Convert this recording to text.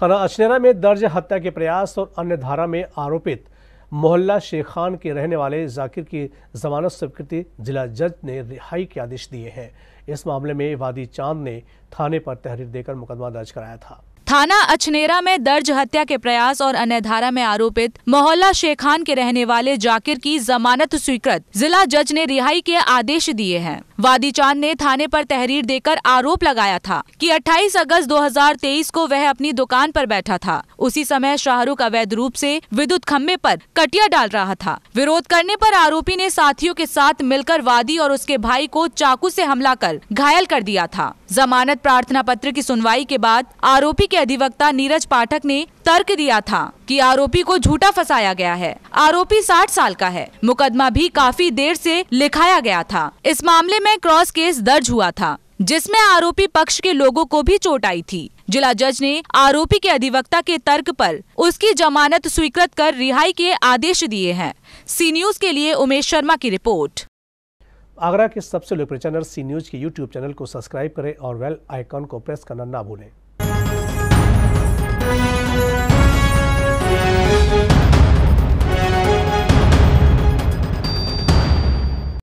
थाना अचनेरा में दर्ज हत्या के प्रयास और अन्य धारा में आरोपित मोहल्ला शेख खान के रहने वाले जाकिर की जमानत स्वीकृति जिला जज ने रिहाई के आदेश दिए हैं इस मामले में वादी चांद ने थाने पर तहरीर देकर मुकदमा दर्ज कराया था थाना अचनेरा में दर्ज हत्या के प्रयास और अन्य धारा में आरोपित मोहल्ला शेखान के रहने वाले जाकिर की जमानत स्वीकृत जिला जज ने रिहाई के आदेश दिए हैं वादी चांद ने थाने पर तहरीर देकर आरोप लगाया था कि 28 अगस्त 2023 को वह अपनी दुकान पर बैठा था उसी समय शाहरुख अवैध रूप से विद्युत खम्भे पर कटिया डाल रहा था विरोध करने पर आरोपी ने साथियों के साथ मिलकर वादी और उसके भाई को चाकू से हमला कर घायल कर दिया था जमानत प्रार्थना पत्र की सुनवाई के बाद आरोपी के अधिवक्ता नीरज पाठक ने तर्क दिया था कि आरोपी को झूठा फसाया गया है आरोपी 60 साल का है मुकदमा भी काफी देर से लिखाया गया था इस मामले में क्रॉस केस दर्ज हुआ था जिसमें आरोपी पक्ष के लोगों को भी चोट आई थी जिला जज ने आरोपी के अधिवक्ता के तर्क पर उसकी जमानत स्वीकृत कर रिहाई के आदेश दिए हैं सी न्यूज के लिए उमेश शर्मा की रिपोर्ट आगरा के सबसे लोकप्रिय चैनल सी न्यूज के यूट्यूब चैनल को सब्सक्राइब करें और वेल आइकॉन को प्रेस करना ना भूलें